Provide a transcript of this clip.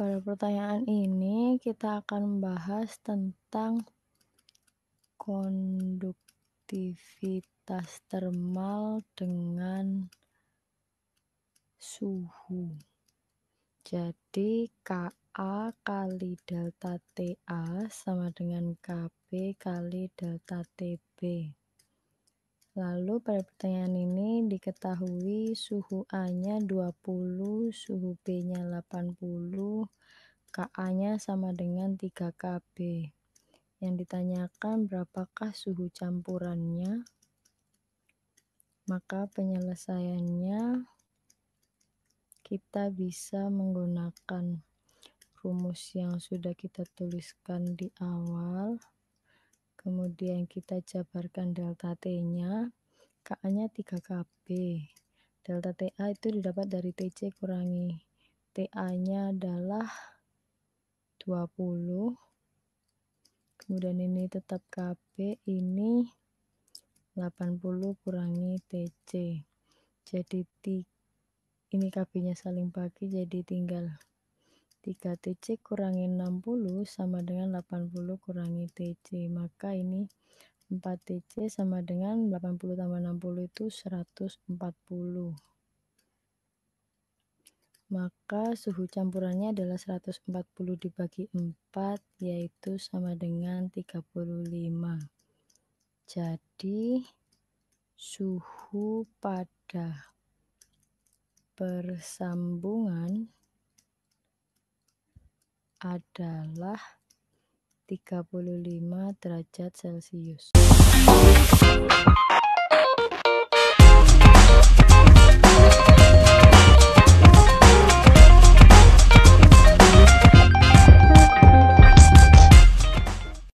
Pada pertanyaan ini, kita akan membahas tentang konduktivitas termal dengan suhu. Jadi, KA kali delta TA sama dengan KB kali delta TB. Lalu pada pertanyaan ini diketahui suhu A-nya 20, suhu B-nya 80, KA-nya sama dengan 3 KB. Yang ditanyakan berapakah suhu campurannya? Maka penyelesaiannya kita bisa menggunakan rumus yang sudah kita tuliskan di awal. Kemudian kita jabarkan delta T-nya. KA-nya 3KB. Delta TA itu didapat dari TC kurangi. TA-nya adalah 20. Kemudian ini tetap KB, ini 80 kurangi TC. Jadi ini KB-nya saling bagi, jadi tinggal 3 TC kurangi 60 sama dengan 80 kurangi TC. Maka ini 4 TC sama dengan 80 tambah 60 itu 140. Maka suhu campurannya adalah 140 dibagi 4 yaitu sama dengan 35. Jadi suhu pada persambungan adalah 35 derajat Celcius.